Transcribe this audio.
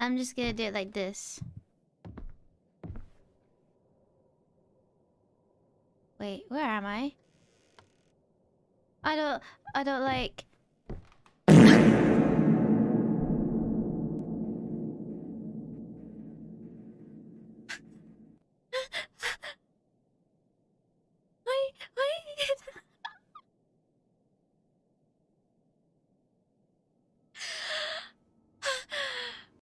I'm just gonna do it like this. Wait, where am I? I don't... I don't like...